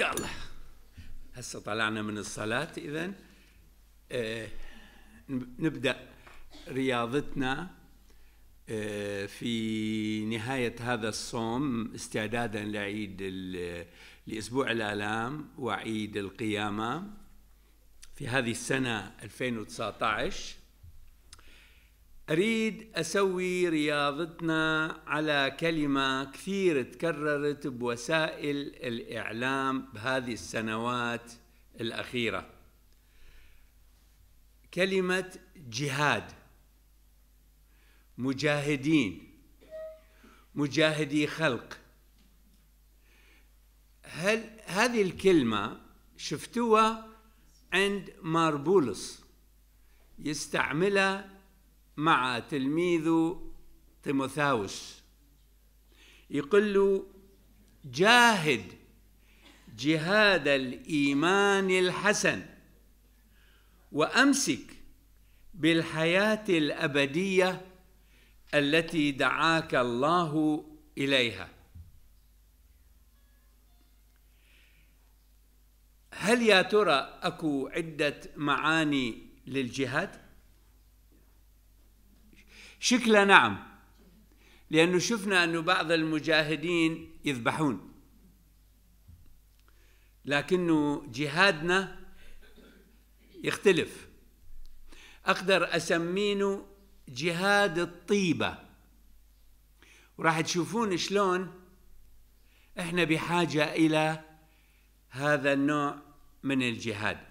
يلا هسه طلعنا من الصلاة إذا آه، نبدأ رياضتنا آه، في نهاية هذا الصوم استعدادا لعيد لأسبوع الآلام وعيد القيامة في هذه السنة 2019 أريد أسوي رياضتنا على كلمة كثير تكررت بوسائل الإعلام بهذه السنوات الأخيرة كلمة جهاد مجاهدين مجاهدي خلق هل هذه الكلمة شفتوها عند ماربولس يستعملها مع تلميذه تيموثاوس يقول له جاهد جهاد الإيمان الحسن وأمسك بالحياة الأبدية التي دعاك الله إليها هل يا ترى أكو عدة معاني للجهاد؟ شكله نعم لأنه شفنا أن بعض المجاهدين يذبحون لكنه جهادنا يختلف أقدر أسمينه جهاد الطيبة وراح تشوفون شلون احنا بحاجة إلى هذا النوع من الجهاد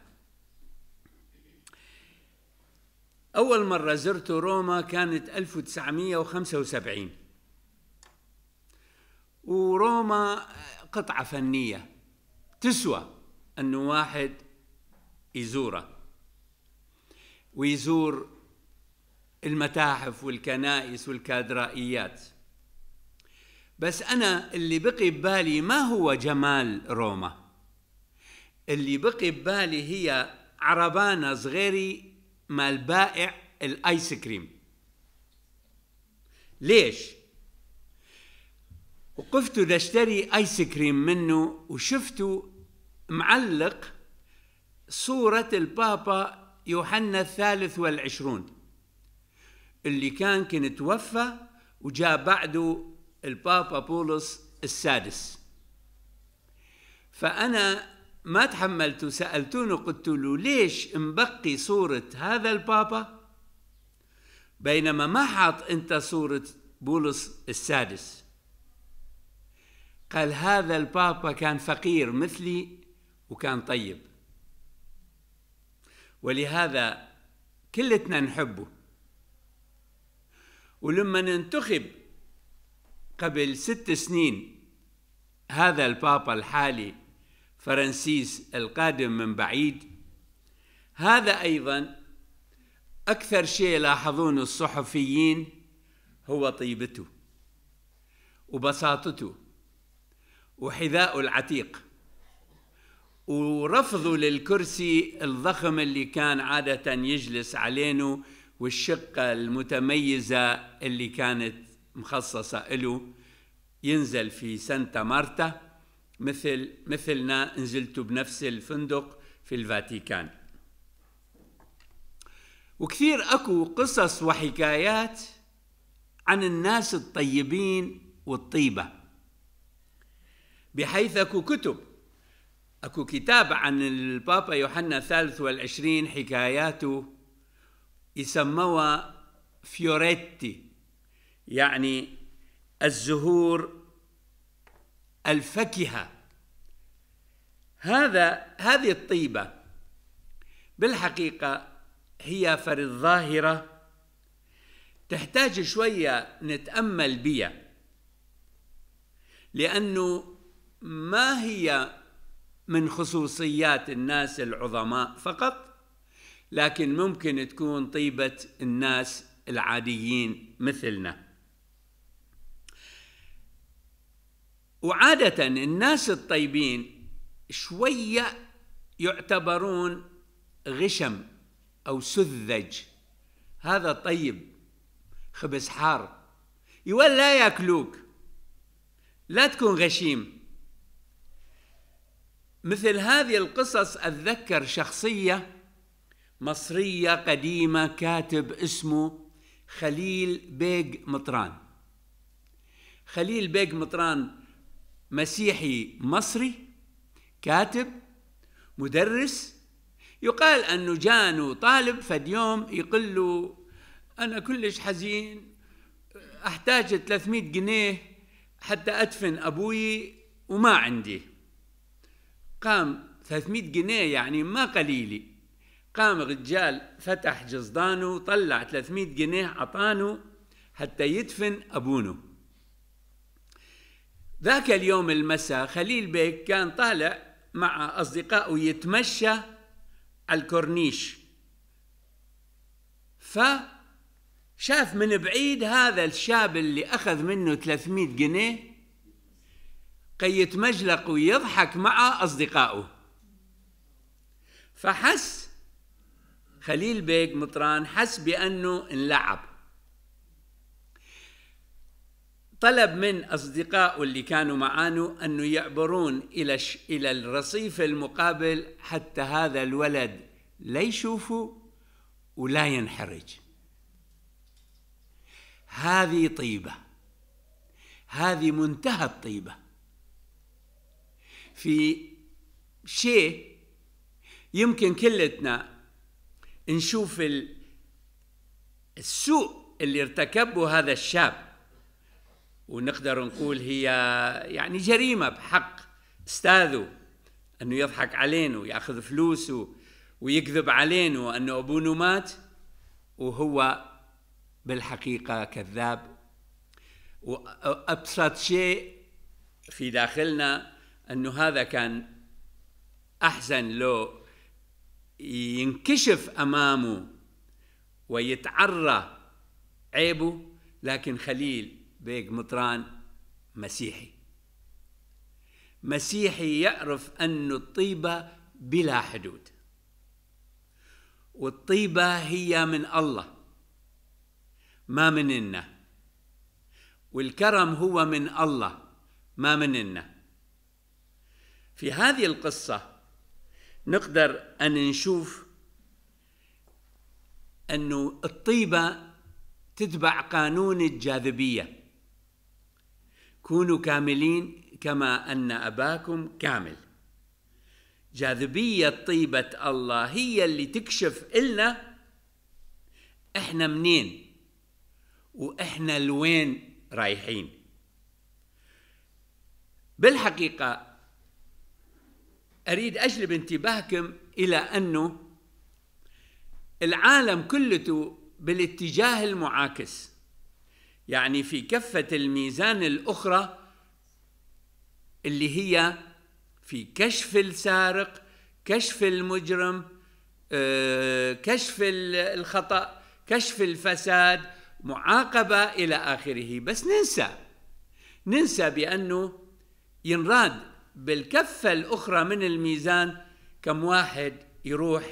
أول مرة زرت روما كانت 1975 وروما قطعة فنية تسوى أن واحد يزورها ويزور المتاحف والكنائس والكادرائيات بس أنا اللي بقي ببالي ما هو جمال روما اللي بقي ببالي هي عربانة صغيرة مال بائع الايس كريم ليش وقفت اشتري ايس كريم منه وشفت معلق صورة البابا يوحنا الثالث والعشرون اللي كان كان توفى وجاء بعده البابا بولس السادس فأنا ما تحملتوا سألتونه قلت له ليش مبقي صورة هذا البابا بينما ما حاط أنت صورة بولس السادس قال هذا البابا كان فقير مثلي وكان طيب ولهذا كلتنا نحبه ولما ننتخب قبل ست سنين هذا البابا الحالي فرنسيس القادم من بعيد هذا أيضا أكثر شيء يلاحظون الصحفيين هو طيبته وبساطته وحذاء العتيق ورفضه للكرسي الضخم اللي كان عادة يجلس علينه والشقة المتميزة اللي كانت مخصصة له ينزل في سانتا مارتا مثل مثلنا نزلت بنفس الفندق في الفاتيكان وكثير اكو قصص وحكايات عن الناس الطيبين والطيبه بحيث اكو كتب اكو كتاب عن البابا يوحنا الثالث والعشرين حكاياته يسموها فيوريتي يعني الزهور الفكهة هذا هذه الطيبة بالحقيقة هي فر ظاهرة تحتاج شوية نتأمل بها لأنه ما هي من خصوصيات الناس العظماء فقط لكن ممكن تكون طيبة الناس العاديين مثلنا وعادة الناس الطيبين شوية يعتبرون غشم أو سذج هذا طيب خبز حار يقول لا ياكلوك لا تكون غشيم مثل هذه القصص أتذكر شخصية مصرية قديمة كاتب اسمه خليل بيج مطران خليل بيج مطران مسيحي مصري كاتب مدرس يقال أنه جانو طالب فد يوم يقول له أنا كلش حزين أحتاج 300 جنيه حتى أدفن أبوي وما عندي قام 300 جنيه يعني ما قليلي قام رجال فتح جزدانه طلع 300 جنيه عطانه حتى يدفن أبونه ذاك اليوم المساء خليل بيك كان طالع مع أصدقائه يتمشى على الكورنيش فشاف من بعيد هذا الشاب اللي أخذ منه 300 جنيه كي يتمجلق ويضحك مع أصدقائه فحس خليل بيك مطران حس بأنه انلعب طلب من أصدقائه اللي كانوا معانه أن يعبرون إلى إلى الرصيف المقابل حتى هذا الولد لا يشوفه ولا ينحرج هذه طيبة هذه منتهى الطيبة في شيء يمكن كلتنا نشوف السوء اللي ارتكبه هذا الشاب ونقدر نقول هي يعني جريمه بحق استاذه انه يضحك علينا وياخذ فلوسه ويكذب علينا انه ابونا مات وهو بالحقيقه كذاب وابسط شيء في داخلنا انه هذا كان احسن لو ينكشف امامه ويتعرى عيبه لكن خليل بيج مطران مسيحي مسيحي يعرف أن الطيبة بلا حدود والطيبة هي من الله ما مننا والكرم هو من الله ما مننا في هذه القصة نقدر أن نشوف أنه الطيبة تتبع قانون الجاذبية كونوا كاملين كما أن أباكم كامل جاذبية طيبة الله هي اللي تكشف إلنا إحنا منين وإحنا لوين رايحين بالحقيقة أريد أجلب انتباهكم إلى أنه العالم كلته بالاتجاه المعاكس يعني في كفة الميزان الأخرى اللي هي في كشف السارق كشف المجرم آه، كشف الخطأ كشف الفساد معاقبة إلى آخره بس ننسى ننسى بأنه ينراد بالكفة الأخرى من الميزان كم واحد يروح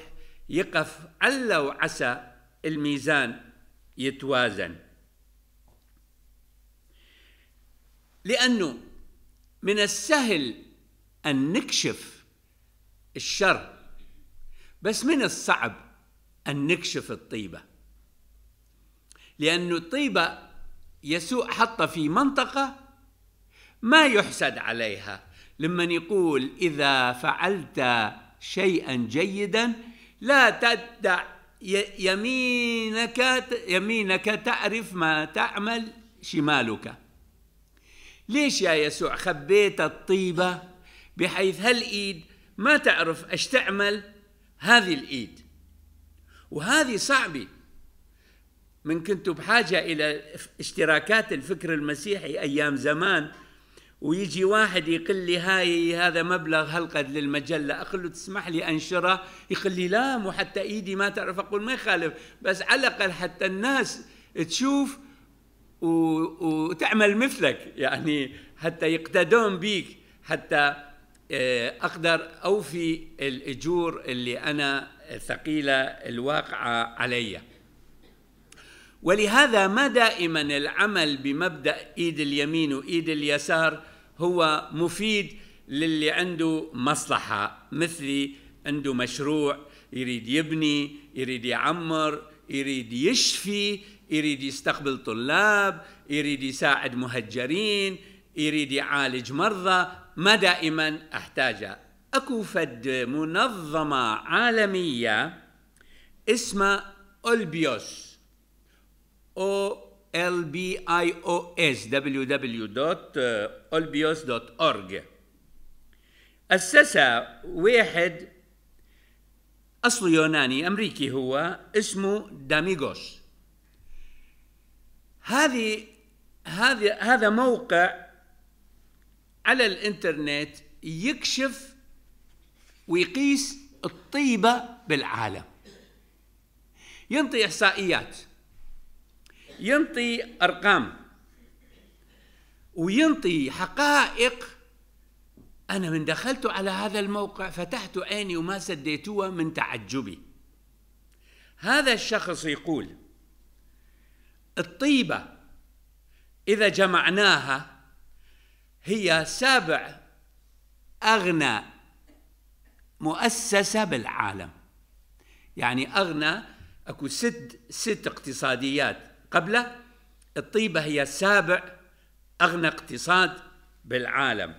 يقف على وعسى الميزان يتوازن لأنه من السهل أن نكشف الشر بس من الصعب أن نكشف الطيبة لأن الطيبة يسوع حطها في منطقة ما يحسد عليها لمن يقول إذا فعلت شيئا جيدا لا تدع يمينك يمينك تعرف ما تعمل شمالك ليش يا يسوع خبيت الطيبة بحيث هالإيد ما تعرف أش تعمل هذه الإيد وهذه صعبة من كنت بحاجة إلى اشتراكات الفكر المسيحي أيام زمان ويجي واحد يقول لي هاي هذا مبلغ هالقد للمجلة أقول له تسمح لي أنشره يقول لي لا مو حتى إيدي ما تعرف أقول ما يخالف بس على الأقل حتى الناس تشوف وتعمل مثلك يعني حتى يقتدون بيك حتى آه، اقدر اوفي الاجور اللي انا ثقيله الواقعه علي ولهذا ما دائما العمل بمبدا ايد اليمين وايد اليسار هو مفيد للي عنده مصلحه مثلي عنده مشروع يريد يبني يريد يعمر يريد يشفي يريد يستقبل طلاب يريد يساعد مهجرين يريد يعالج مرضى ما دائما احتاجه اكو فد منظمه عالميه اسمها اولبيوس او ال بي اي او اس www.olbios.org اسسها واحد اصله يوناني امريكي هو اسمه داميغوس هذه هذه هذا موقع على الانترنت يكشف ويقيس الطيبة بالعالم ينطي إحصائيات ينطي أرقام وينطي حقائق أنا من دخلت على هذا الموقع فتحت عيني وما سديتوها من تعجبي هذا الشخص يقول الطيبة إذا جمعناها هي سابع أغنى مؤسسة بالعالم يعني أغنى أكو ست ست اقتصاديات قبله الطيبة هي سابع أغنى اقتصاد بالعالم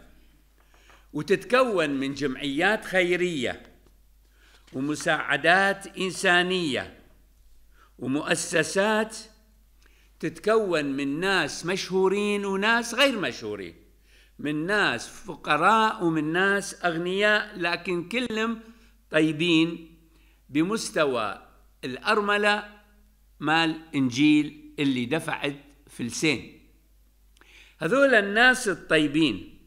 وتتكون من جمعيات خيرية ومساعدات إنسانية ومؤسسات تتكون من ناس مشهورين وناس غير مشهورين من ناس فقراء ومن ناس أغنياء لكن كلهم طيبين بمستوى الأرملة مال إنجيل اللي دفعت فلسين هذول الناس الطيبين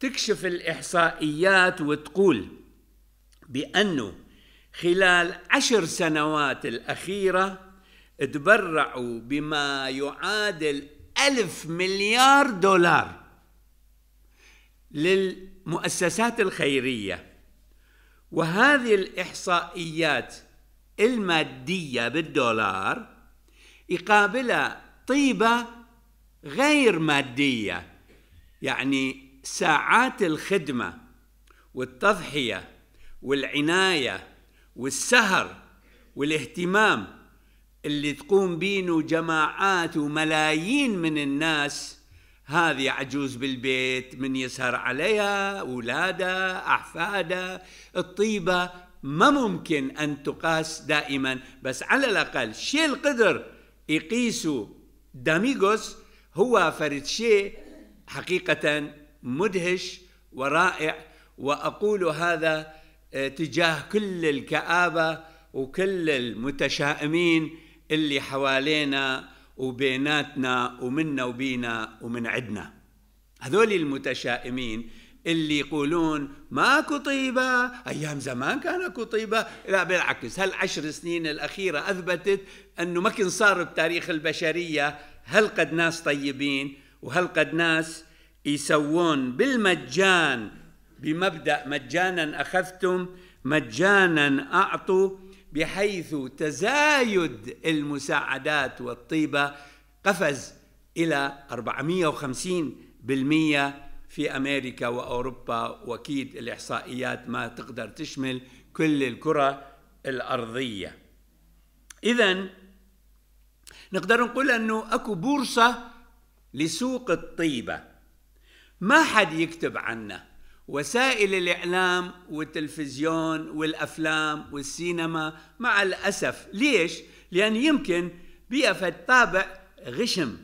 تكشف الإحصائيات وتقول بأنه خلال عشر سنوات الأخيرة تبرعوا بما يعادل ألف مليار دولار للمؤسسات الخيرية وهذه الإحصائيات المادية بالدولار يقابلها طيبة غير مادية يعني ساعات الخدمة والتضحية والعناية والسهر والاهتمام اللي تقوم بينه جماعات وملايين من الناس هذه عجوز بالبيت من يسهر عليها أولادها أحفادها الطيبة ما ممكن أن تقاس دائما بس على الأقل شيء القدر يقيسوا داميغوس هو فرد شيء حقيقة مدهش ورائع وأقول هذا آه، تجاه كل الكآبة وكل المتشائمين اللي حوالينا وبيناتنا ومنا وبينا ومن عدنا هذول المتشائمين اللي يقولون ماكو طيبة أيام زمان كان طيبة لا بالعكس هالعشر سنين الأخيرة أثبتت أنه ما كان صار بتاريخ البشرية قد ناس طيبين قد ناس يسوون بالمجان بمبدأ مجانا أخذتم مجانا أعطوا بحيث تزايد المساعدات والطيبة قفز إلى 450% في أمريكا وأوروبا وأكيد الإحصائيات ما تقدر تشمل كل الكرة الأرضية إذا نقدر نقول أنه أكو بورصة لسوق الطيبة ما حد يكتب عنه وسائل الإعلام والتلفزيون والأفلام والسينما مع الأسف ليش؟ لأن يمكن بيئة طابع غشم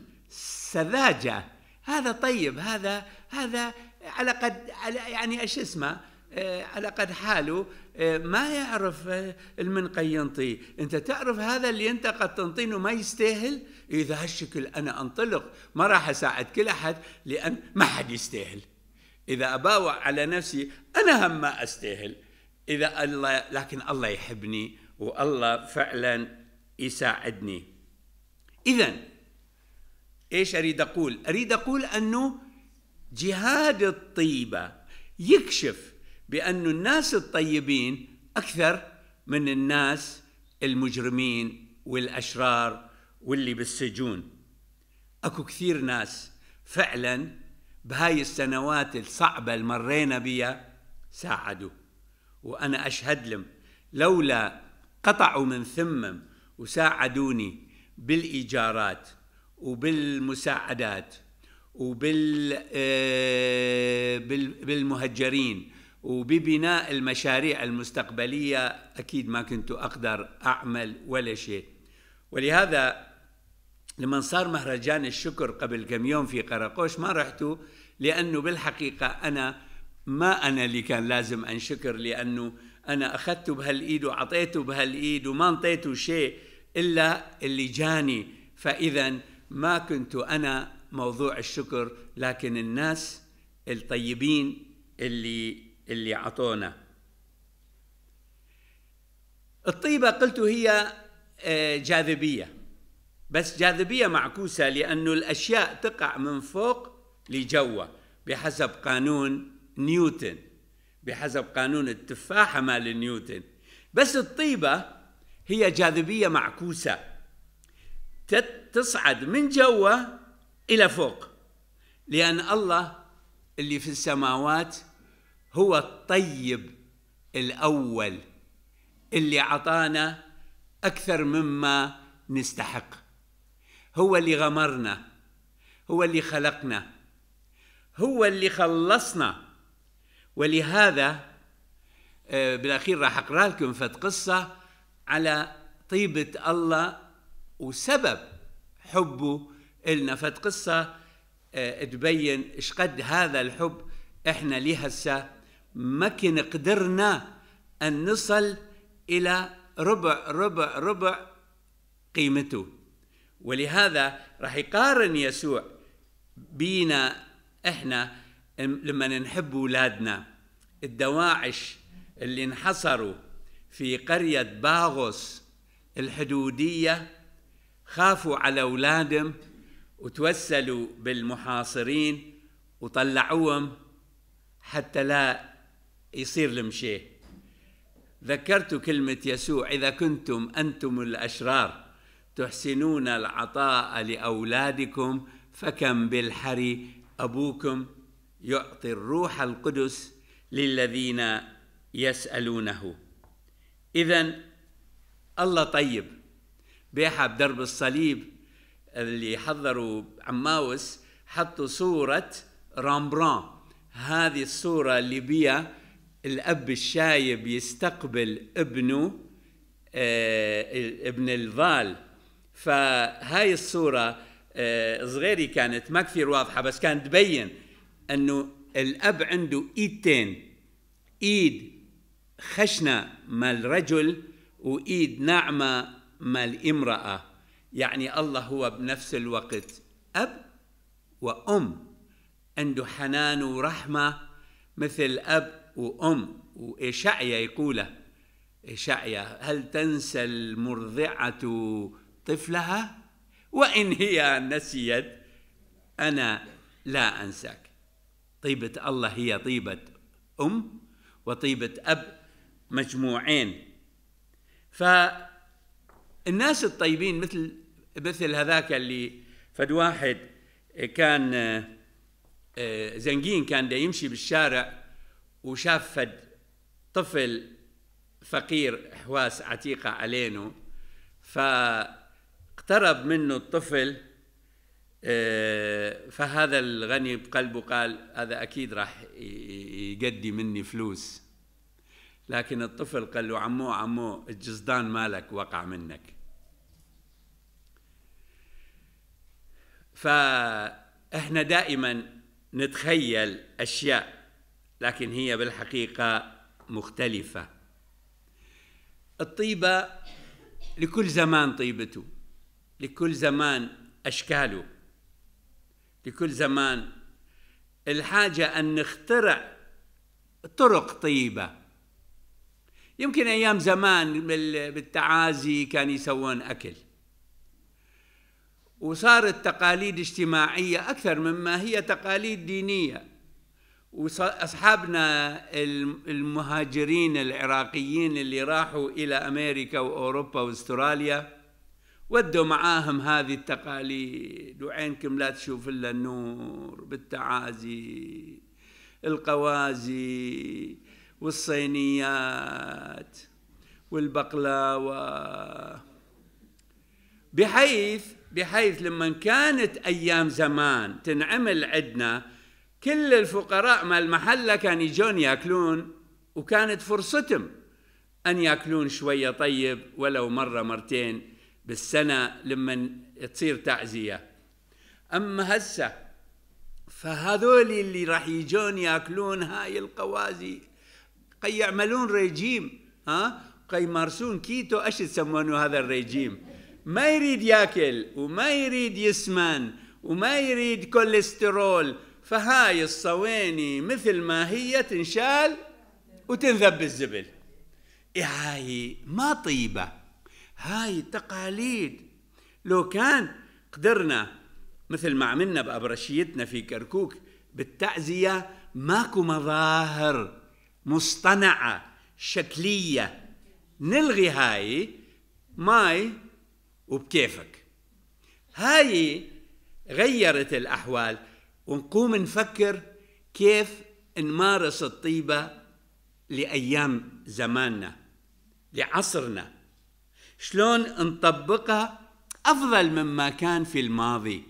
سذاجة هذا طيب هذا هذا على قد على يعني ايش اسمه آه، على قد حاله آه، ما يعرف آه، المنقى ينطي انت تعرف هذا اللي انت قد تنطينه ما يستاهل اذا هالشكل انا انطلق ما راح اساعد كل احد لان ما حد يستاهل إذا أباوع على نفسي أنا هم ما أستاهل إذا الله لكن الله يحبني والله فعلا يساعدني إذا إيش أريد أقول أريد أقول أنه جهاد الطيبة يكشف بأن الناس الطيبين أكثر من الناس المجرمين والأشرار واللي بالسجون أكو كثير ناس فعلاً بهاي السنوات الصعبة اللي مرينا بيها ساعدوا وأنا أشهد لهم لولا قطعوا من ثمم وساعدوني بالإيجارات وبالمساعدات وبال آه، بالمهجرين وببناء المشاريع المستقبلية أكيد ما كنت أقدر أعمل ولا شيء ولهذا لما صار مهرجان الشكر قبل كم يوم في قرقوش ما رحتوا لأنه بالحقيقة أنا ما أنا اللي كان لازم أنشكر لأنه أنا أخذته بهالإيد وعطيته بهالإيد وما انطيته شيء إلا اللي جاني فإذا ما كنت أنا موضوع الشكر لكن الناس الطيبين اللي اللي عطونا الطيبة قلت هي آه، جاذبية بس جاذبية معكوسة لأنه الأشياء تقع من فوق لجوا بحسب قانون نيوتن بحسب قانون التفاحة مال نيوتن بس الطيبة هي جاذبية معكوسة تصعد من جوا إلى فوق لأن الله اللي في السماوات هو الطيب الأول اللي عطانا أكثر مما نستحق هو اللي غمرنا هو اللي خلقنا هو اللي خلصنا ولهذا آه، بالاخير راح اقرا لكم فت قصه على طيبه الله وسبب حبه لنا فت قصه آه، تبين ايش قد هذا الحب احنا لهسه ما كن قدرنا ان نصل الى ربع ربع ربع قيمته ولهذا راح يقارن يسوع بينا احنا لما نحب اولادنا الدواعش اللي انحصروا في قرية باغوس الحدودية خافوا على أولادهم وتوسلوا بالمحاصرين وطلعوهم حتى لا يصير المشي ذكرت كلمة يسوع إذا كنتم أنتم الأشرار تحسنون العطاء لأولادكم فكم بالحري أبوكم يعطي الروح القدس للذين يسألونه إذا الله طيب بيحة بدرب الصليب اللي حضروا عماوس حطوا صورة رامبران هذه الصورة اللي بيها الأب الشايب يستقبل ابنه آه، ابن الظال فهاي الصورة آه، صغيري كانت ما كثير واضحه بس كانت تبين انه الاب عنده ايدتين ايد خشنه مال رجل وايد ناعمه مال امراه يعني الله هو بنفس الوقت اب وام عنده حنان ورحمه مثل اب وام واشعيا يقوله اشعيا هل تنسى المرضعه طفلها وإن هي نسيت أنا لا أنساك طيبة الله هي طيبة أم وطيبة أب مجموعين فالناس الطيبين مثل مثل هذاك اللي فد واحد كان آه، زنجين كان دا يمشي بالشارع وشاف فد طفل فقير حواس عتيقة علينا ف اقترب منه الطفل آه، فهذا الغني بقلبه قال هذا أكيد راح يقدي مني فلوس لكن الطفل قال له عمو عمو الجزدان مالك وقع منك فإحنا دائما نتخيل أشياء لكن هي بالحقيقة مختلفة الطيبة لكل زمان طيبته لكل زمان أشكاله لكل زمان الحاجة أن نخترع طرق طيبة يمكن أيام زمان بالتعازي كان يسوون أكل وصارت تقاليد اجتماعية أكثر مما هي تقاليد دينية وأصحابنا المهاجرين العراقيين اللي راحوا إلى أمريكا وأوروبا وأستراليا ودوا معاهم هذه التقاليد وعينكم لا تشوف الا النور بالتعازي القوازي والصينيات والبقلاوه بحيث بحيث لما كانت ايام زمان تنعمل عندنا كل الفقراء مال المحله كان يجون ياكلون وكانت فرصتهم ان ياكلون شويه طيب ولو مره مرتين بالسنة لما تصير تعزية أما هسه فهذول اللي راح يجون ياكلون هاي القوازي قي يعملون ريجيم ها قي يمارسون كيتو ايش يسمونه هذا الريجيم ما يريد ياكل وما يريد يسمن وما يريد كوليسترول فهاي الصويني مثل ما هي تنشال وتنذب الزبل إيه، هاي ما طيبه هاي تقاليد لو كان قدرنا مثل ما عملنا بأبرشيتنا في كركوك بالتعزية ماكو مظاهر مصطنعة شكلية نلغي هاي ماي وبكيفك هاي غيرت الأحوال ونقوم نفكر كيف نمارس الطيبة لأيام زماننا لعصرنا شلون نطبقها أفضل مما كان في الماضي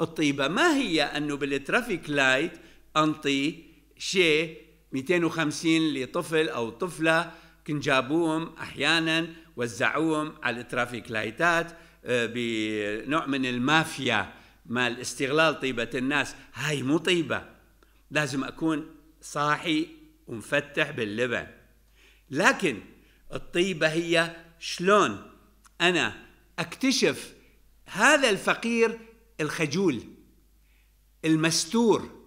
الطيبة ما هي أنه بالترافيك لايت أنطي شيء 250 لطفل أو طفلة كن جابوهم أحيانا وزعوهم على الترافيك لايتات آه، بنوع من المافيا مال استغلال طيبة الناس هاي مو طيبة لازم أكون صاحي ومفتح باللبن لكن الطيبة هي شلون انا اكتشف هذا الفقير الخجول المستور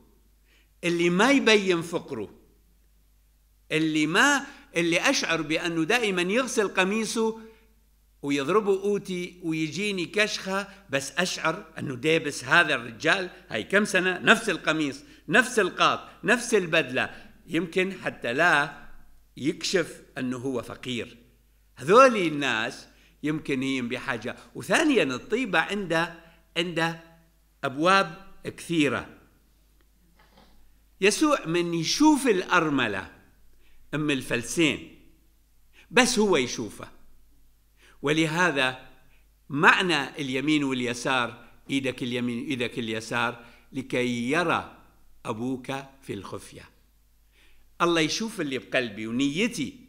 اللي ما يبين فقره اللي ما اللي اشعر بانه دائما يغسل قميصه ويضربه قوتي ويجيني كشخة بس أشعر أنه ديبس هذا الرجال هاي كم سنة نفس القميص نفس القاط نفس البدلة يمكن حتى لا يكشف أنه هو فقير هذول الناس يمكن هي بحاجة وثانيا الطيبة عندها عندها أبواب كثيرة يسوع من يشوف الأرملة أم الفلسين بس هو يشوفه ولهذا معنى اليمين واليسار ايدك اليمين ايدك اليسار لكي يرى ابوك في الخفيه الله يشوف اللي بقلبي ونيتي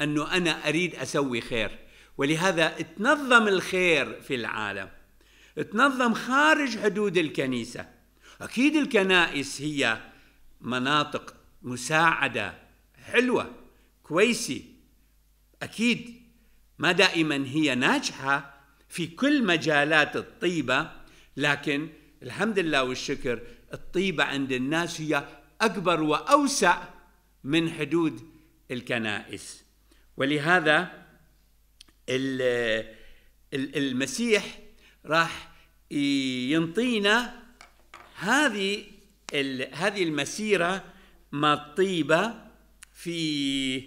انه انا اريد اسوي خير ولهذا تنظم الخير في العالم تنظم خارج حدود الكنيسة أكيد الكنائس هي مناطق مساعدة حلوة كويسة أكيد ما دائما هي ناجحة في كل مجالات الطيبة لكن الحمد لله والشكر الطيبة عند الناس هي أكبر وأوسع من حدود الكنائس ولهذا المسيح راح ينطينا هذه هذه المسيره ما الطيبه في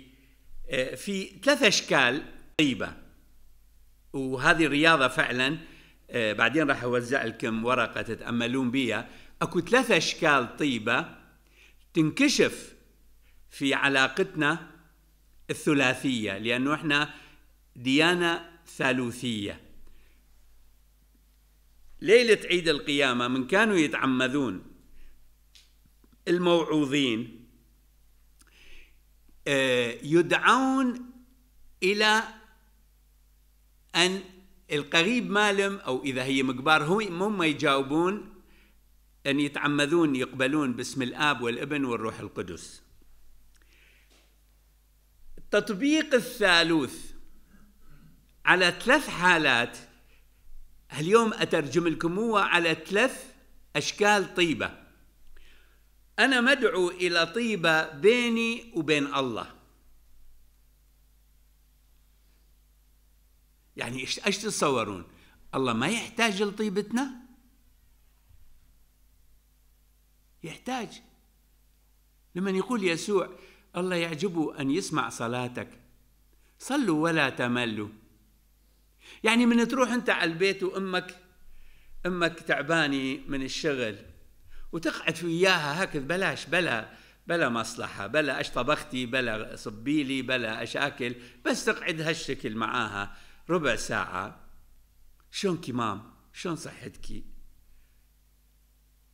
في ثلاث اشكال طيبه وهذه الرياضه فعلا آه، بعدين راح اوزع لكم ورقه تتاملون بها اكو ثلاث اشكال طيبه تنكشف في علاقتنا الثلاثيه لانه احنا ديانة ثالوثية ليلة عيد القيامة من كانوا يتعمدون الموعوظين آه، يدعون إلى أن القريب مالم أو إذا هي مقبار هم يجاوبون أن يتعمدون يقبلون باسم الآب والابن والروح القدس التطبيق الثالوث على ثلاث حالات اليوم أترجم هو على ثلاث أشكال طيبة أنا مدعو إلى طيبة بيني وبين الله يعني ايش تتصورون الله ما يحتاج لطيبتنا يحتاج لمن يقول يسوع الله يعجبه أن يسمع صلاتك صلوا ولا تملوا يعني من تروح انت على البيت وامك امك تعبانه من الشغل وتقعد وياها هكذا بلاش بلا بلا مصلحة بلا أش طبختي بلا صبيلي بلا أش أكل بس تقعد هالشكل معاها ربع ساعة شلون كمام شلون صحتك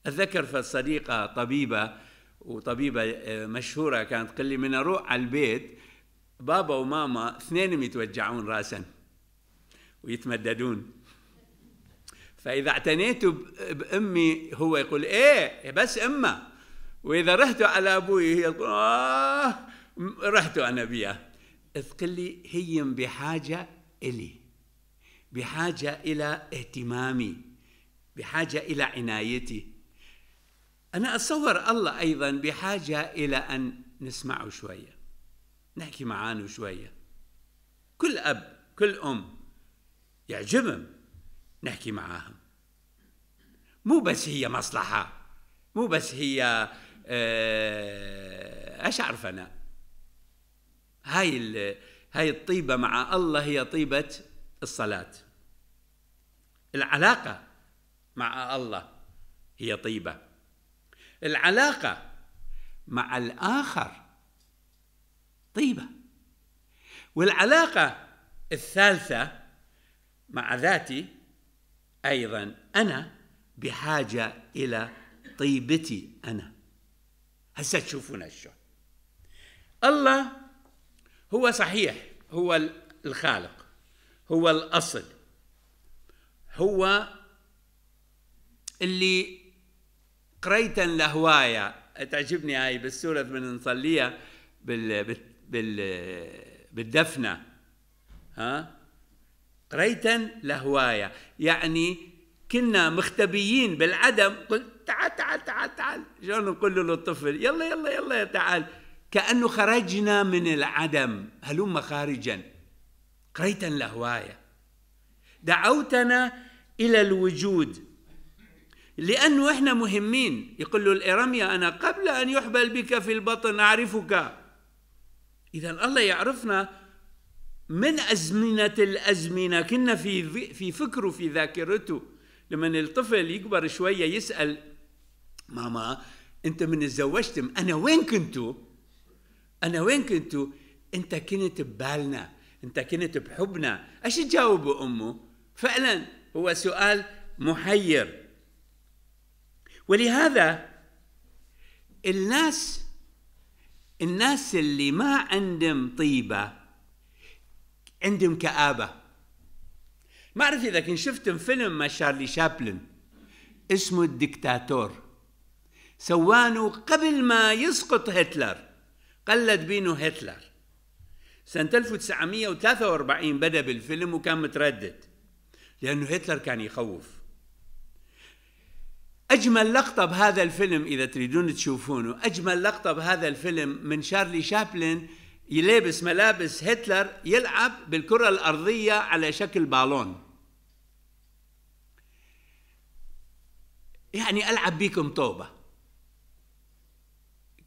أتذكر صديقة طبيبة وطبيبة آه، مشهورة كانت تقول لي من أروح على البيت بابا وماما اثنين متوجعون راسا ويتمددون فإذا اعتنيت بأمي هو يقول إيه بس أمه وإذا رحت على أبوي هي تقول آه رحت أنا بيها تقول لي هي بحاجة إلي بحاجة إلى اهتمامي بحاجة إلى عنايتي أنا أتصور الله أيضا بحاجة إلى أن نسمعه شوية نحكي معانه شوية كل أب كل أم يعجبهم نحكي معاهم مو بس هي مصلحة مو بس هي اش آه، اعرف انا هاي هاي الطيبة مع الله هي طيبة الصلاة العلاقة مع الله هي طيبة العلاقة مع الآخر طيبة والعلاقة الثالثة مع ذاتي أيضا أنا بحاجة إلى طيبتي أنا هسه تشوفون الشو الله هو صحيح هو الخالق هو الأصل هو اللي قريتا لهوايا تعجبني هاي بالسورة من نصليها بال بال بالدفنة ها ريتا لهوايا يعني كنا مختبيين بالعدم قلت تعال تعال تعال تعال شلون نقول للطفل يلا يلا يلا تعال كأنه خرجنا من العدم هلم خارجا قريتا لهوايا دعوتنا إلى الوجود لأنه إحنا مهمين يقول له الإرميا أنا قبل أن يحبل بك في البطن أعرفك إذا الله يعرفنا من أزمنة الأزمنة كنا في في فكره في ذاكرته لما الطفل يكبر شوية يسأل ماما أنت من تزوجتم أنا وين كنتوا؟ أنا وين كنتوا؟ أنت كنت ببالنا أنت كنت بحبنا أيش تجاوبه أمه؟ فعلا هو سؤال محير ولهذا الناس الناس اللي ما عندهم طيبه عندهم كآبة ما أعرف إذا كنت شفتم فيلم مع شارلي شابلن اسمه الدكتاتور سوانه قبل ما يسقط هتلر قلد بينه هتلر سنة 1943 بدأ بالفيلم وكان متردد لأنه هتلر كان يخوف أجمل لقطة بهذا الفيلم إذا تريدون تشوفونه أجمل لقطة بهذا الفيلم من شارلي شابلن يلابس ملابس هتلر يلعب بالكرة الأرضية على شكل بالون يعني ألعب بيكم طوبة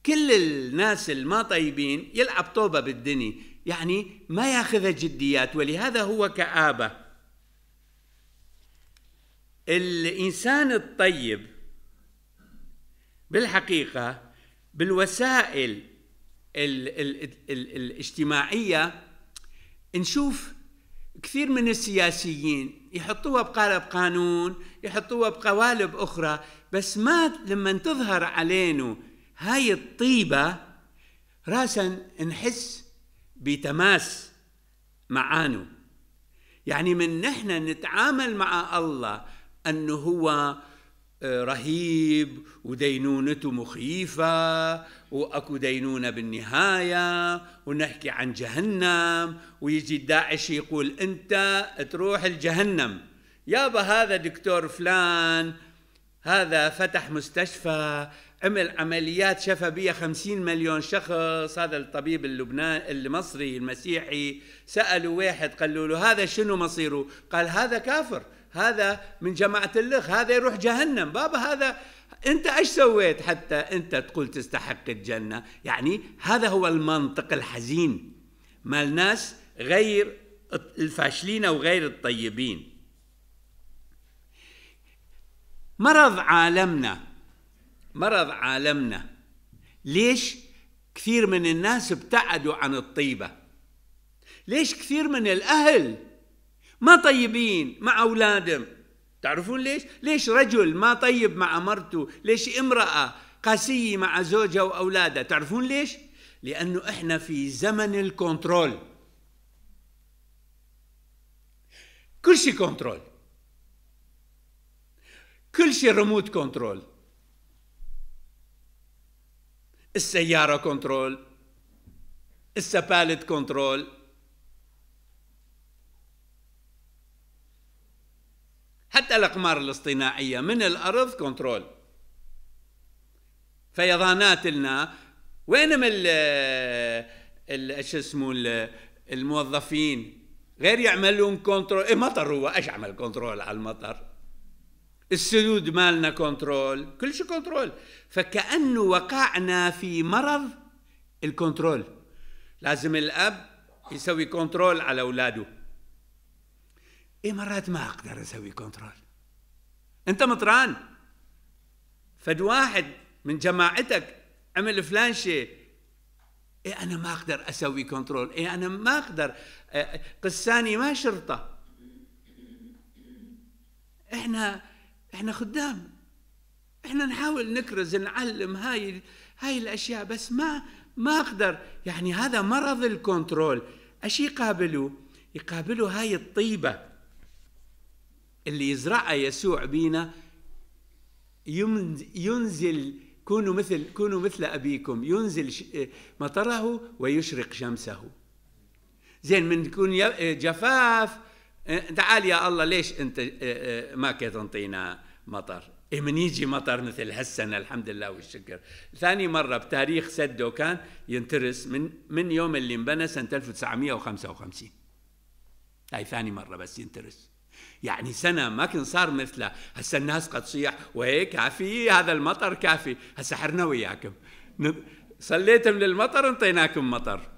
كل الناس الما طيبين يلعب طوبة بالدني يعني ما ياخذها جديات ولهذا هو كآبة الإنسان الطيب بالحقيقة بالوسائل ال ال الـ الاجتماعية نشوف كثير من السياسيين يحطوها بقالب قانون يحطوها بقوالب أخرى بس ما لما تظهر علينا هاي الطيبة راسا نحس بتماس معانه يعني من نحن نتعامل مع الله أنه هو رهيب ودينونته مخيفة وأكو دينونة بالنهاية ونحكي عن جهنم ويجي داعش يقول أنت تروح الجهنم يابا هذا دكتور فلان هذا فتح مستشفى عمل عمليات شفى بيها 50 مليون شخص هذا الطبيب اللبناني المصري المسيحي سألوا واحد قالوا له هذا شنو مصيره قال هذا كافر هذا من جماعة اللخ هذا يروح جهنم بابا هذا أنت إيش سويت حتى أنت تقول تستحق الجنة يعني هذا هو المنطق الحزين مال ناس غير الفاشلين أو غير الطيبين مرض عالمنا مرض عالمنا ليش كثير من الناس ابتعدوا عن الطيبة ليش كثير من الأهل ما طيبين مع أولادهم تعرفون ليش؟ ليش رجل ما طيب مع مرته ليش امرأة قاسية مع زوجها وأولادها تعرفون ليش؟ لأنه إحنا في زمن الكنترول كل شيء كنترول كل شيء ريموت كنترول السيارة كنترول السبالة كنترول حتى الأقمار الاصطناعية من الأرض كنترول فيضانات لنا وين من ال شو اسمه الموظفين غير يعملون كنترول إيه مطر هو ايش عمل كنترول على المطر السدود مالنا كنترول كل شيء كنترول فكأنه وقعنا في مرض الكنترول لازم الأب يسوي كنترول على أولاده ايه مرات ما اقدر اسوي كنترول انت مطران فد واحد من جماعتك عمل فلان شيء ايه انا ما اقدر اسوي كنترول ايه انا ما اقدر إيه قساني ما شرطه احنا احنا خدام احنا نحاول نكرز نعلم هاي هاي الاشياء بس ما ما اقدر يعني هذا مرض الكنترول ايش يقابله يقابله هاي الطيبه اللي يزرعها يسوع بينا ينزل كونوا مثل كونوا مثل ابيكم ينزل مطره ويشرق شمسه زين من تكون جفاف أه، تعال يا الله ليش انت أه، أه، ما تنطينا مطر إيه من يجي مطر مثل هالسنه الحمد لله والشكر ثاني مره بتاريخ سدو كان ينترس من من يوم اللي انبنى سنه 1955 هاي ثاني مره بس ينترس يعني سنه ما كان صار مثلها هسا الناس قد صيح وهي كافي هذا المطر كافي هسا حرنا وياكم صليتم للمطر انطيناكم مطر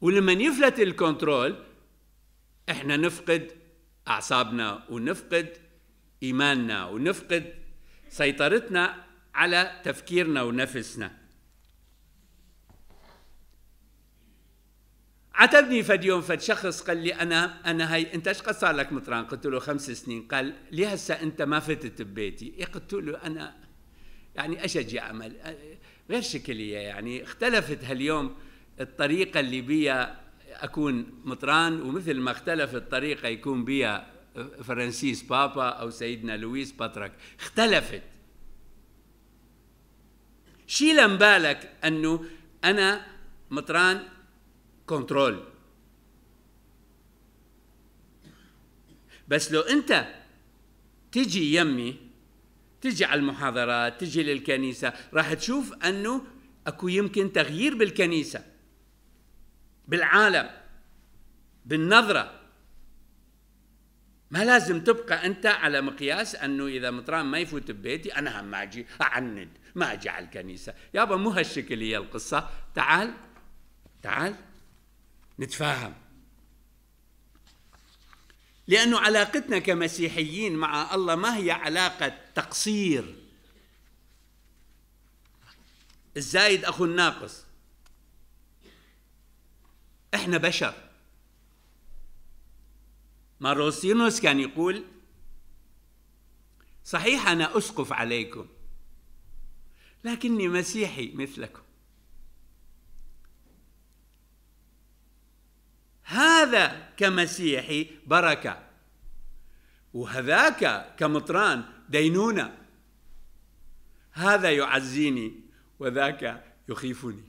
ولمن يفلت الكنترول احنا نفقد اعصابنا ونفقد ايماننا ونفقد سيطرتنا على تفكيرنا ونفسنا عاتبني فد يوم فد شخص قال لي انا انا هي انت ايش قد صار لك مطران؟ قلت له خمس سنين قال لي هسه انت ما فتت ببيتي، إيه قلت له انا يعني اشجع عمل غير شكليه يعني اختلفت هاليوم الطريقه اللي بيا اكون مطران ومثل ما اختلفت الطريقه يكون بيا فرانسيس بابا او سيدنا لويس باترك اختلفت شيلا بالك انه انا مطران كنترول بس لو انت تجي يمي تجي على المحاضرات تجي للكنيسه راح تشوف انه اكو يمكن تغيير بالكنيسه بالعالم بالنظره ما لازم تبقى انت على مقياس انه اذا مطران ما يفوت ببيتي انا هم ما اجي اعند ما اجي على الكنيسه يابا مو هالشكل هي القصه تعال تعال نتفاهم لأن علاقتنا كمسيحيين مع الله ما هي علاقة تقصير الزايد أخو الناقص احنا بشر ماروسينوس كان يقول صحيح أنا أسقف عليكم لكني مسيحي مثلكم هذا كمسيحي بركة وهذاك كمطران دينونة هذا يعزيني وذاك يخيفني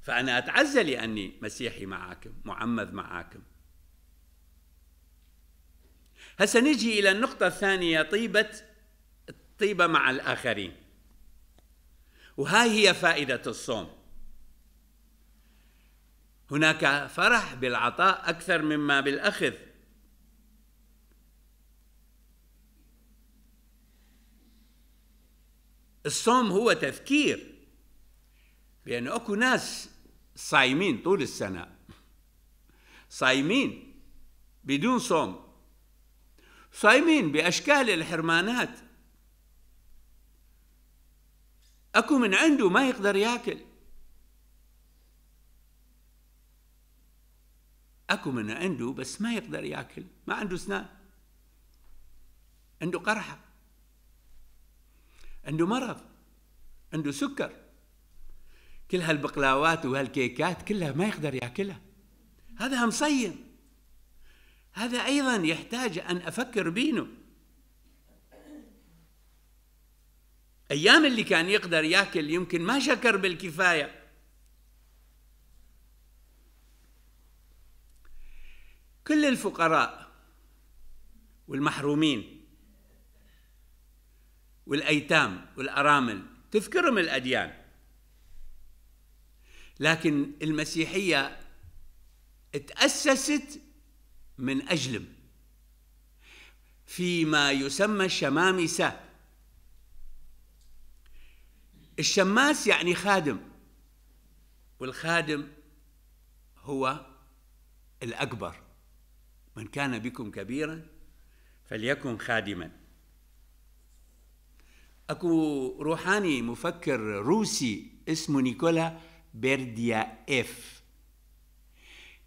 فأنا أتعزى لأني مسيحي معاكم معمد معاكم هسا نجي إلى النقطة الثانية طيبة الطيبة مع الآخرين وهاي هي فائدة الصوم هناك فرح بالعطاء أكثر مما بالأخذ الصوم هو تذكير لأنه أكو ناس صايمين طول السنة صايمين بدون صوم صايمين بأشكال الحرمانات أكو من عنده ما يقدر ياكل اكو من عنده بس ما يقدر ياكل ما عنده اسنان عنده قرحه عنده مرض عنده سكر كل هالبقلاوات وهالكيكات كلها ما يقدر ياكلها هذا مصيم هذا ايضا يحتاج ان افكر بينه ايام اللي كان يقدر ياكل يمكن ما شكر بالكفايه كل الفقراء والمحرومين والايتام والارامل تذكرهم الاديان لكن المسيحيه تاسست من اجلم فيما يسمى الشمامسه الشماس يعني خادم والخادم هو الاكبر من كان بكم كبيرا فليكن خادما اكو روحاني مفكر روسي اسمه نيكولا بيرديايف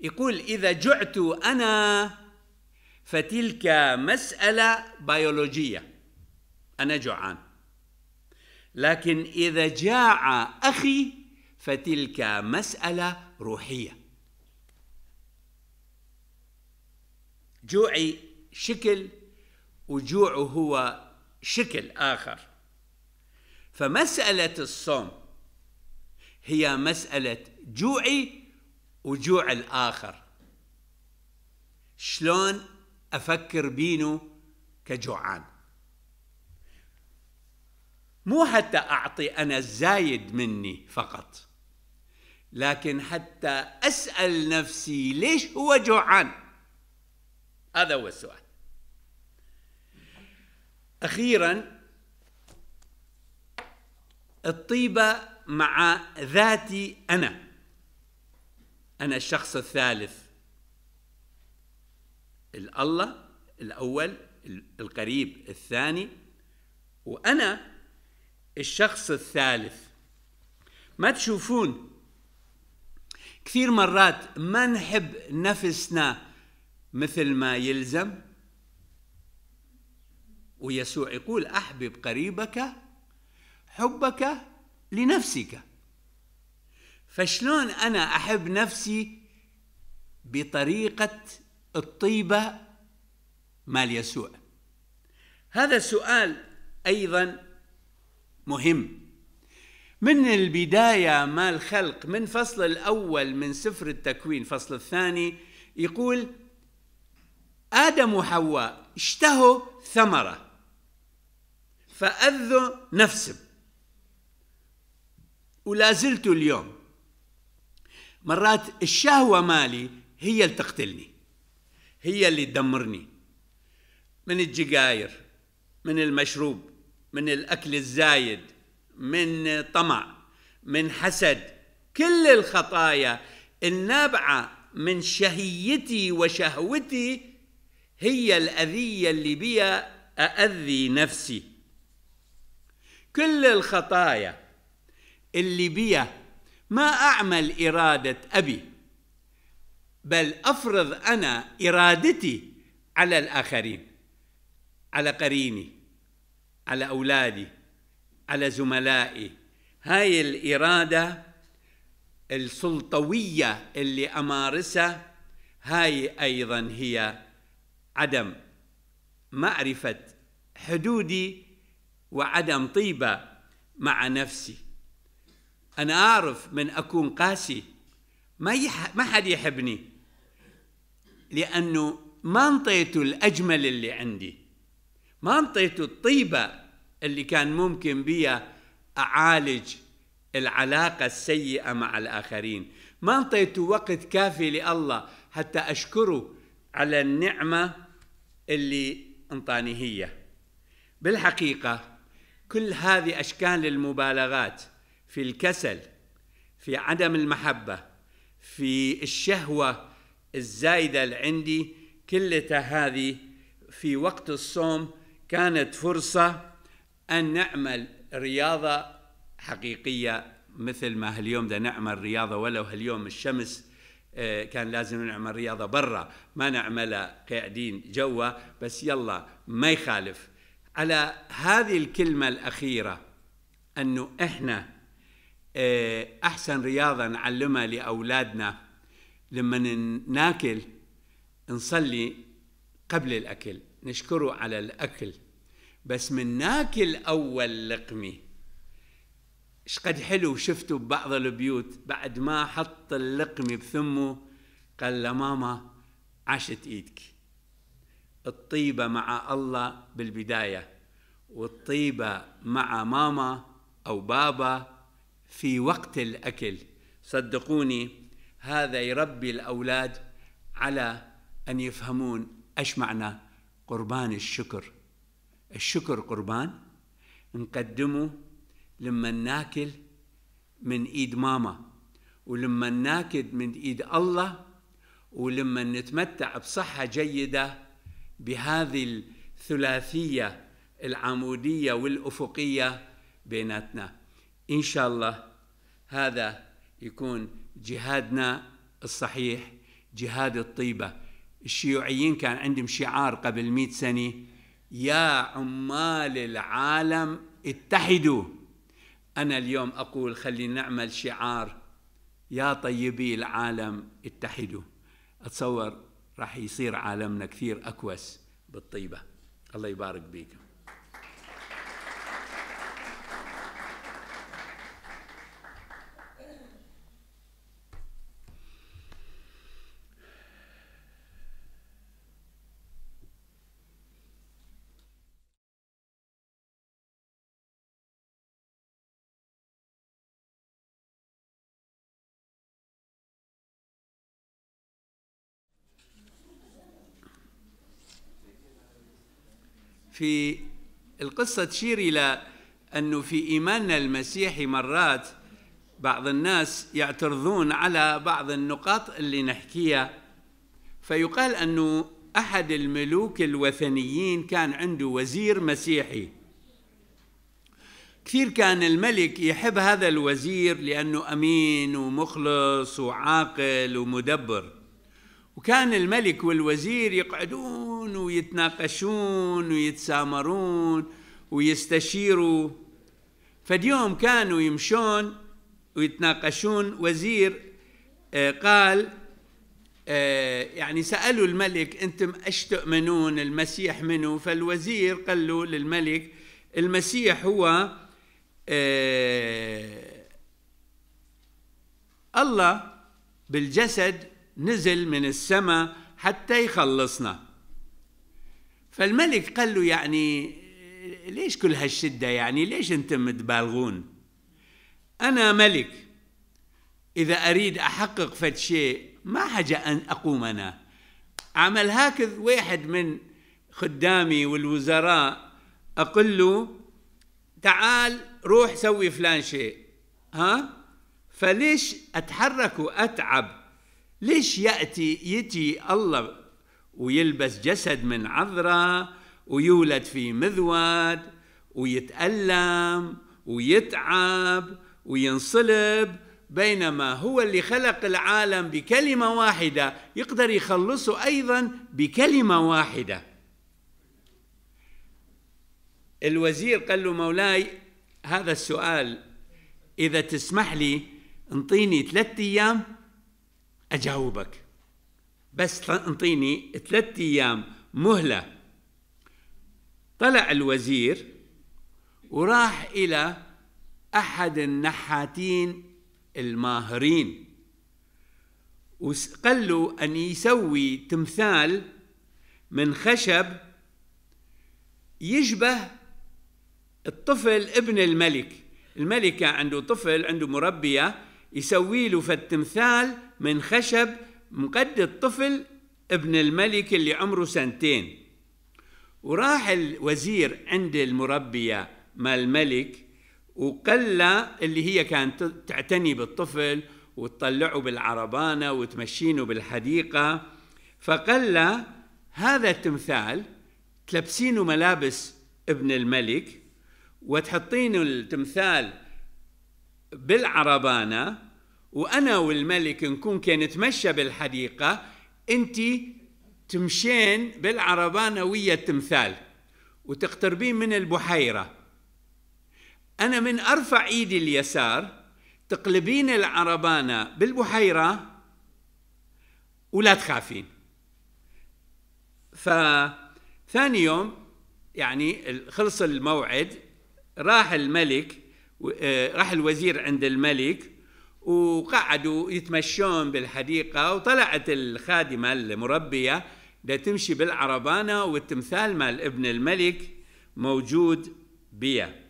يقول اذا جعت انا فتلك مساله بيولوجيه انا جوعان لكن اذا جاع اخي فتلك مساله روحيه جوعي شكل وجوعه هو شكل آخر فمسألة الصوم هي مسألة جوعي وجوع الآخر شلون أفكر بينه كجوعان مو حتى أعطي أنا الزايد مني فقط لكن حتى أسأل نفسي ليش هو جوعان هذا هو السؤال أخيرا الطيبة مع ذاتي أنا أنا الشخص الثالث الله الأول القريب الثاني وأنا الشخص الثالث ما تشوفون كثير مرات ما نحب نفسنا مثل ما يلزم ويسوع يقول احبب قريبك حبك لنفسك فشلون انا احب نفسي بطريقه الطيبه مال يسوع هذا سؤال ايضا مهم من البدايه مال الخلق من فصل الاول من سفر التكوين فصل الثاني يقول آدم وحواء اشتهوا ثمرة فأذوا نفسهم ولا زلت اليوم مرات الشهوة مالي هي اللي تقتلني هي اللي تدمرني من الجقاير من المشروب من الأكل الزايد من طمع من حسد كل الخطايا النابعة من شهيتي وشهوتي هي الأذية اللي بيها أأذي نفسي كل الخطايا اللي بيها ما أعمل إرادة أبي بل أفرض أنا إرادتي على الآخرين على قريني على أولادي على زملائي هاي الإرادة السلطوية اللي أمارسها هاي أيضا هي عدم معرفة حدودي وعدم طيبة مع نفسي أنا أعرف من أكون قاسي ما يح... ما حد يحبني لأنه ما انطيت الأجمل اللي عندي ما انطيت الطيبة اللي كان ممكن بيها أعالج العلاقة السيئة مع الآخرين ما انطيت وقت كافي لله حتى أشكره على النعمة اللي انطاني هي بالحقيقة كل هذه أشكال المبالغات في الكسل في عدم المحبة في الشهوة الزايدة اللي عندي كلها هذه في وقت الصوم كانت فرصة أن نعمل رياضة حقيقية مثل ما هاليوم ده نعمل رياضة ولو هاليوم الشمس آه، كان لازم نعمل رياضه برا ما نعملها قاعدين جوا بس يلا ما يخالف على هذه الكلمه الاخيره انه احنا آه، احسن رياضه نعلمها لاولادنا لما ناكل نصلي قبل الاكل نشكره على الاكل بس من ناكل اول لقمه قد حلو شفته ببعض البيوت بعد ما حط اللقمة بثمه قال له ماما ايدك الطيبة مع الله بالبداية والطيبة مع ماما أو بابا في وقت الأكل صدقوني هذا يربي الأولاد على أن يفهمون إيش معنى قربان الشكر الشكر قربان نقدمه لما ناكل من ايد ماما ولما ناكل من ايد الله ولما نتمتع بصحه جيده بهذه الثلاثيه العموديه والافقيه بيناتنا ان شاء الله هذا يكون جهادنا الصحيح جهاد الطيبه الشيوعيين كان عندهم شعار قبل 100 سنه يا عمال العالم اتحدوا أنا اليوم أقول خلي نعمل شعار يا طيبي العالم اتحدوا أتصور راح يصير عالمنا كثير أكوس بالطيبة الله يبارك بيكم في القصة تشير إلى أنه في إيماننا المسيحي مرات بعض الناس يعترضون على بعض النقاط اللي نحكيها فيقال أنه أحد الملوك الوثنيين كان عنده وزير مسيحي كثير كان الملك يحب هذا الوزير لأنه أمين ومخلص وعاقل ومدبر وكان الملك والوزير يقعدون ويتناقشون ويتسامرون ويستشيروا فاليوم كانوا يمشون ويتناقشون وزير آه، قال آه، يعني سألوا الملك أنتم أش تؤمنون المسيح منه فالوزير قال له للملك المسيح هو آه، الله بالجسد نزل من السماء حتى يخلصنا فالملك قال له يعني ليش كل هالشدة يعني ليش أنتم متبالغون أنا ملك إذا أريد أحقق فد شيء ما حاجة أن أقوم أنا عمل هكذا واحد من خدامي والوزراء أقول له تعال روح سوي فلان شيء ها فليش أتحرك وأتعب ليش يأتي يتي الله ويلبس جسد من عذراء ويولد في مذود ويتألم ويتعب وينصلب بينما هو اللي خلق العالم بكلمة واحدة يقدر يخلصه أيضا بكلمة واحدة الوزير قال له مولاي هذا السؤال إذا تسمح لي انطيني ثلاثة أيام أجاوبك بس انطيني ثلاثة أيام مهلة طلع الوزير وراح إلى أحد النحاتين الماهرين وقال له أن يسوي تمثال من خشب يشبه الطفل ابن الملك الملكة عنده طفل عنده مربية يسوي له في التمثال من خشب مقد الطفل ابن الملك اللي عمره سنتين وراح الوزير عند المربية مال الملك وقال اللي هي كانت تعتني بالطفل وتطلعه بالعربانة وتمشينه بالحديقة فقال هذا التمثال تلبسينه ملابس ابن الملك وتحطين التمثال بالعربانة وانا والملك نكون نتمشى بالحديقه انت تمشين بالعربانه ويا التمثال وتقتربين من البحيره انا من ارفع ايدي اليسار تقلبين العربانه بالبحيره ولا تخافين فثاني يوم يعني خلص الموعد راح الملك آه، راح الوزير عند الملك وقعدوا يتمشون بالحديقة وطلعت الخادمة المربية دا تمشي بالعربانة والتمثال مال ابن الملك موجود بيا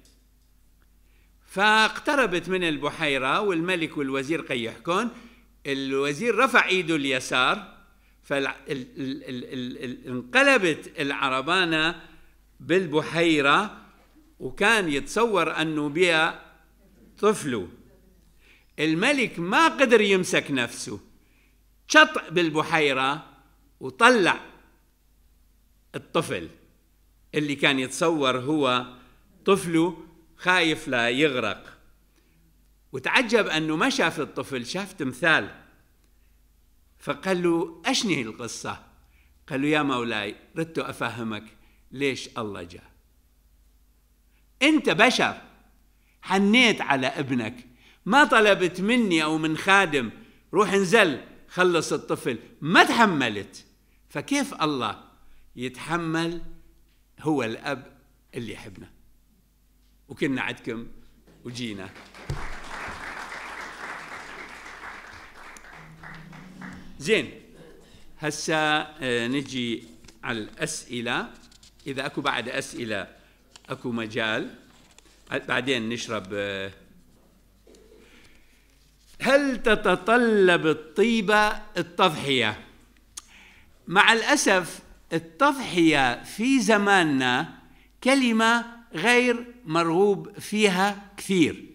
فاقتربت من البحيرة والملك والوزير قيحكون الوزير رفع ايده اليسار فانقلبت العربانة بالبحيرة وكان يتصور أنه بيا طفله الملك ما قدر يمسك نفسه شط بالبحيرة وطلع الطفل اللي كان يتصور هو طفله خايف لا يغرق وتعجب أنه ما شاف الطفل شاف تمثال فقال له أشني القصة قال له يا مولاي ردت أفهمك ليش الله جاء أنت بشر حنيت على ابنك ما طلبت مني أو من خادم روح انزل خلص الطفل ما تحملت فكيف الله يتحمل هو الأب اللي يحبنا وكنا عندكم وجينا زين هسا آه، نجي على الأسئلة إذا أكو بعد أسئلة أكو مجال بعدين نشرب آه، هل تتطلب الطيبة التضحية؟ مع الأسف التضحية في زماننا كلمة غير مرغوب فيها كثير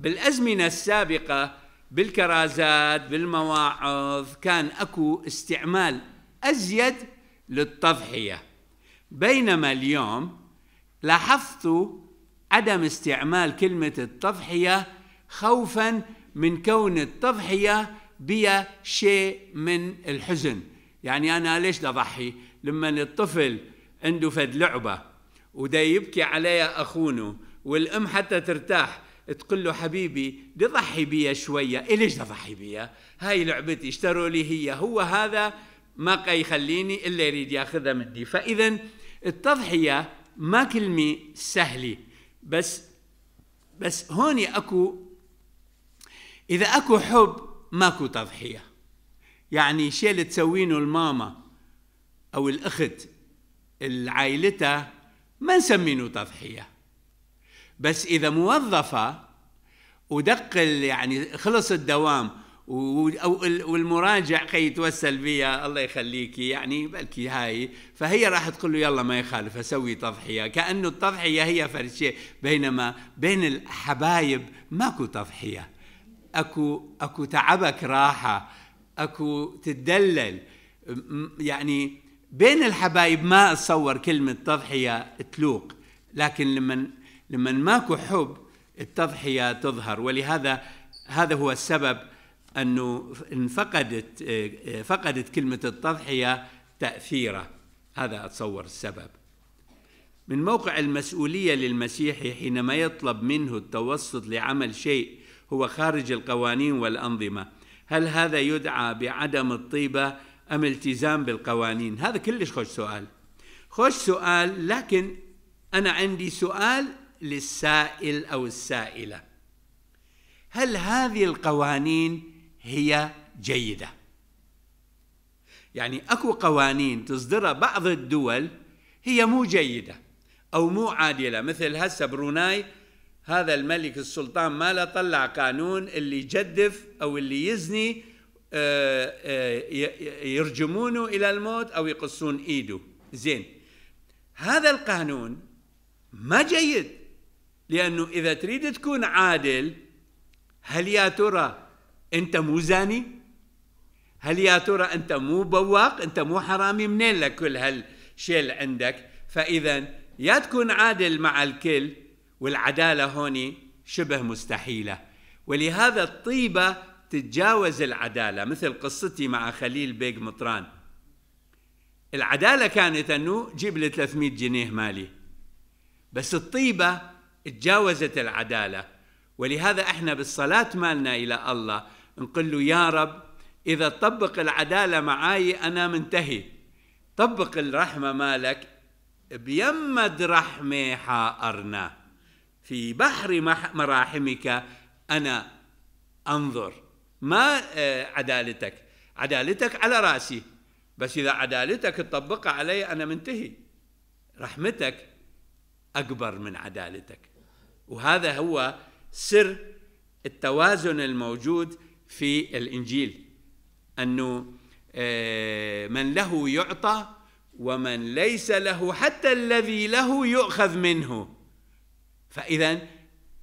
بالأزمنة السابقة بالكرازات بالمواعظ كان أكو استعمال أزيد للتضحية بينما اليوم لاحظت عدم استعمال كلمة التضحية خوفاً من كون التضحية بيا شيء من الحزن يعني أنا ليش أضحي لما الطفل عنده فد لعبة ودا يبكي عليها أخونه والأم حتى ترتاح تقول له حبيبي لضحي بيا شوية إيه ليش ضحي بيا هاي لعبتي اشتروا لي هي هو هذا ما يخليني إلا يريد ياخذها مني فإذا التضحية ما كلمة سهلة بس بس هون اكو إذا أكو حب ماكو تضحية يعني الشيء اللي تسوينه الماما أو الأخت العائلتها ما نسمينه تضحية بس إذا موظفة ودق يعني خلص الدوام والمراجع كي يتوسل بيها الله يخليكي يعني بلكي هاي فهي راح تقول له يلا ما يخالف اسوي تضحيه كانه التضحيه هي فرشه بينما بين الحبايب ماكو تضحيه اكو اكو تعبك راحه اكو تدلل يعني بين الحبايب ما اتصور كلمه تضحيه تلوق لكن لما لما ماكو حب التضحيه تظهر ولهذا هذا هو السبب انه انفقدت فقدت كلمه التضحيه تاثيره هذا اتصور السبب من موقع المسؤوليه للمسيحي حينما يطلب منه التوسط لعمل شيء هو خارج القوانين والأنظمة هل هذا يدعى بعدم الطيبة أم التزام بالقوانين هذا كلش خوش سؤال خوش سؤال لكن أنا عندي سؤال للسائل أو السائلة هل هذه القوانين هي جيدة يعني أكو قوانين تصدرها بعض الدول هي مو جيدة أو مو عادلة مثل هسه بروناي هذا الملك السلطان ما لا طلع قانون اللي يجدف أو اللي يزني آه، آه، يرجمونه إلى الموت أو يقصون إيده زين هذا القانون ما جيد لأنه إذا تريد تكون عادل هل يا ترى أنت مو زاني هل يا ترى أنت مو بواق أنت مو حرامي منين لك كل هالشيء عندك فإذا يا تكون عادل مع الكل والعدالة هون شبه مستحيلة ولهذا الطيبة تتجاوز العدالة مثل قصتي مع خليل بيج مطران العدالة كانت أنه جيب لي 300 جنيه مالي بس الطيبة تجاوزت العدالة ولهذا احنا بالصلاة مالنا إلى الله نقول له يا رب إذا طبق العدالة معاي أنا منتهي طبق الرحمة مالك بيمد رحمة حارنا في بحر مراحمك أنا أنظر ما آه، عدالتك عدالتك على رأسي بس إذا عدالتك تطبقها علي أنا منتهي رحمتك أكبر من عدالتك وهذا هو سر التوازن الموجود في الإنجيل أنه آه، من له يعطى ومن ليس له حتى الذي له يؤخذ منه فإذا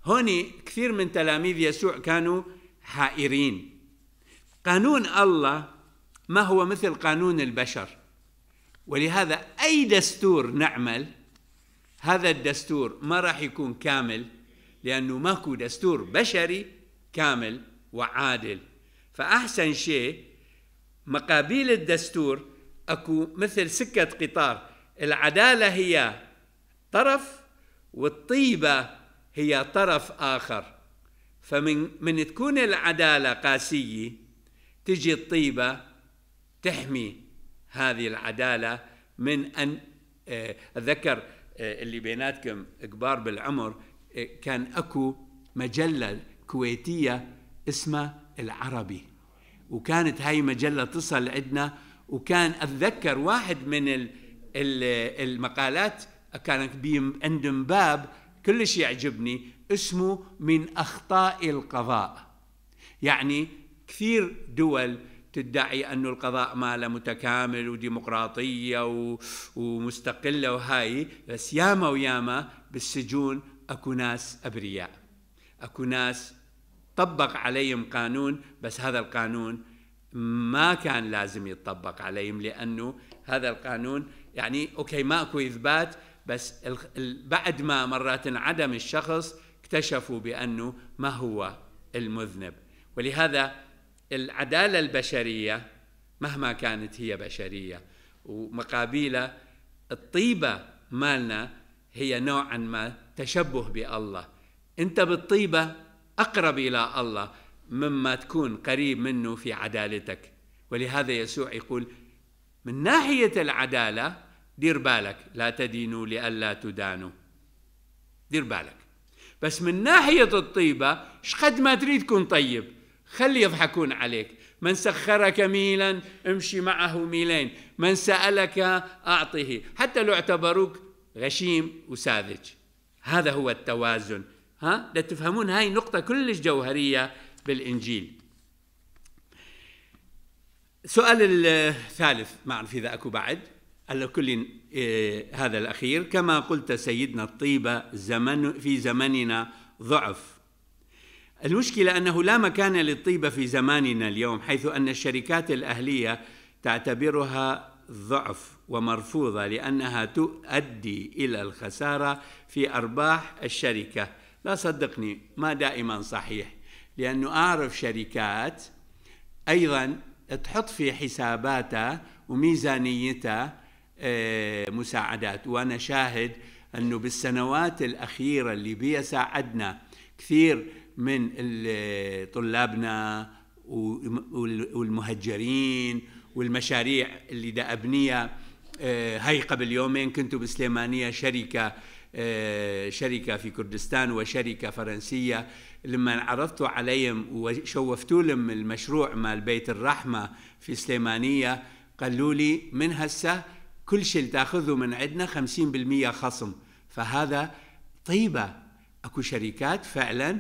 هنا كثير من تلاميذ يسوع كانوا حائرين قانون الله ما هو مثل قانون البشر ولهذا أي دستور نعمل هذا الدستور ما راح يكون كامل لأنه ماكو دستور بشري كامل وعادل فأحسن شيء مقابيل الدستور أكو مثل سكة قطار العدالة هي طرف والطيبة هي طرف آخر فمن من تكون العدالة قاسية تجي الطيبة تحمي هذه العدالة من أن أتذكر آه، آه، اللي بيناتكم كبار بالعمر آه، كان أكو مجلة كويتية اسمها العربي وكانت هاي مجلة تصل عندنا وكان أتذكر واحد من المقالات كان عندهم باب كلش يعجبني اسمه من أخطاء القضاء يعني كثير دول تدعي أن القضاء ماله متكامل وديمقراطية ومستقلة وهاي بس ياما وياما بالسجون أكو ناس أبرياء أكو ناس طبق عليهم قانون بس هذا القانون ما كان لازم يتطبق عليهم لأنه هذا القانون يعني أوكي ما أكو إثبات بس بعد ما مرات انعدم الشخص اكتشفوا بأنه ما هو المذنب ولهذا العدالة البشرية مهما كانت هي بشرية ومقابيله الطيبة مالنا هي نوعا ما تشبه بالله انت بالطيبة أقرب إلى الله مما تكون قريب منه في عدالتك ولهذا يسوع يقول من ناحية العدالة دير بالك لا تدينوا لئلا تدانوا دير بالك بس من ناحية الطيبة شقد ما تريد تكون طيب خلي يضحكون عليك من سخرك ميلا امشي معه ميلين من سألك أعطه حتى لو اعتبروك غشيم وساذج هذا هو التوازن ها لا تفهمون هاي نقطة كلش جوهرية بالإنجيل سؤال الثالث ما أعرف إذا أكو بعد على كل آه، هذا الأخير كما قلت سيدنا الطيبة زمن في زمننا ضعف المشكلة أنه لا مكان للطيبة في زماننا اليوم حيث أن الشركات الأهلية تعتبرها ضعف ومرفوضة لأنها تؤدي إلى الخسارة في أرباح الشركة لا صدقني ما دائما صحيح لأنه أعرف شركات أيضا تحط في حساباتها وميزانيتها آه، مساعدات وأنا شاهد أنه بالسنوات الأخيرة اللي بيا ساعدنا كثير من طلابنا والمهجرين والمشاريع اللي دا أبنية آه، هاي قبل يومين كنت بسليمانية شركة آه، شركة في كردستان وشركة فرنسية لما عرضتوا عليهم وشوفتوا لهم المشروع مال بيت الرحمة في سليمانية قالوا لي من هسه كل شيء تاخذه من عندنا 50% خصم فهذا طيبه اكو شركات فعلا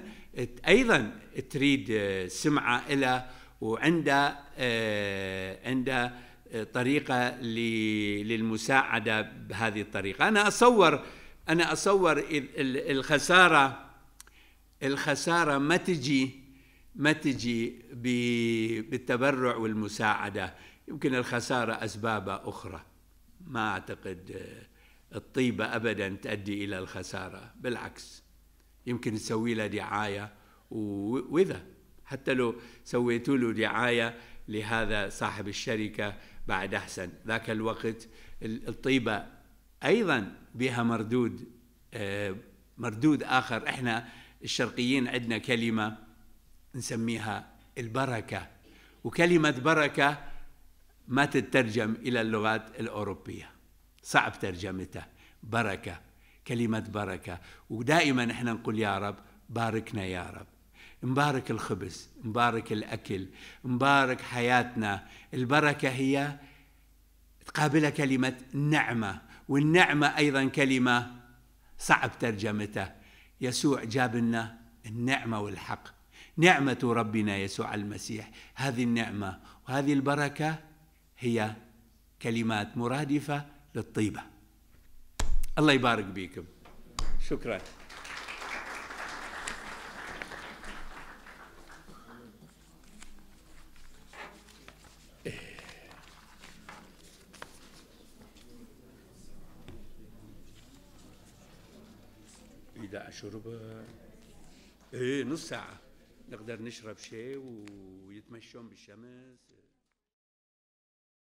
ايضا تريد آه، سمعه إلى وعندها آه، عندها آه، طريقه للمساعده بهذه الطريقه انا اتصور انا اتصور الخساره الخساره ما تجي ما تجي بالتبرع والمساعده يمكن الخساره اسبابها اخرى ما أعتقد الطيبة أبدا تؤدي إلى الخسارة بالعكس يمكن تسوي له دعاية وإذا حتى لو سويت له دعاية لهذا صاحب الشركة بعد أحسن ذاك الوقت الطيبة أيضا بها مردود آه، مردود آخر إحنا الشرقيين عندنا كلمة نسميها البركة وكلمة بركة ما تترجم إلى اللغات الأوروبية صعب ترجمتها بركة كلمة بركة ودائما احنا نقول يا رب باركنا يا رب مبارك الخبز مبارك الأكل مبارك حياتنا البركة هي تقابلها كلمة نعمة والنعمة أيضا كلمة صعب ترجمتها يسوع جاب لنا النعمة والحق نعمة ربنا يسوع المسيح هذه النعمة وهذه البركة هي كلمات مرادفة للطيبة الله يبارك بكم شكرا إذا أشرب إيه نص ساعة نقدر نشرب شيء ويتمشون بالشمس